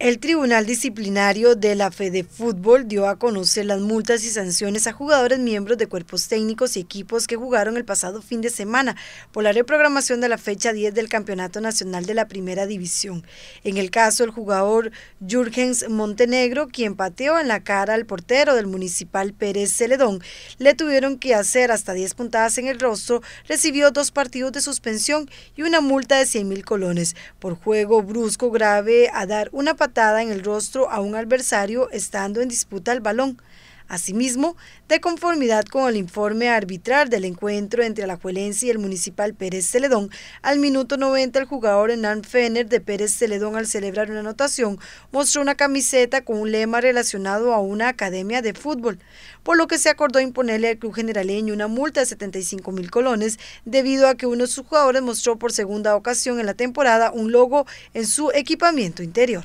El Tribunal Disciplinario de la Fede Fútbol dio a conocer las multas y sanciones a jugadores, miembros de cuerpos técnicos y equipos que jugaron el pasado fin de semana por la reprogramación de la fecha 10 del Campeonato Nacional de la Primera División. En el caso, el jugador Jürgens Montenegro, quien pateó en la cara al portero del Municipal Pérez Celedón, le tuvieron que hacer hasta 10 puntadas en el rostro, recibió dos partidos de suspensión y una multa de 100.000 mil colones por juego brusco grave a dar una patada en el rostro a un adversario estando en disputa el balón. Asimismo, de conformidad con el informe arbitral del encuentro entre la Juelense y el municipal Pérez Celedón, al minuto 90 el jugador Hernán Fener de Pérez Celedón al celebrar una anotación mostró una camiseta con un lema relacionado a una academia de fútbol, por lo que se acordó imponerle al club generaleño una multa de 75 mil colones debido a que uno de sus jugadores mostró por segunda ocasión en la temporada un logo en su equipamiento interior.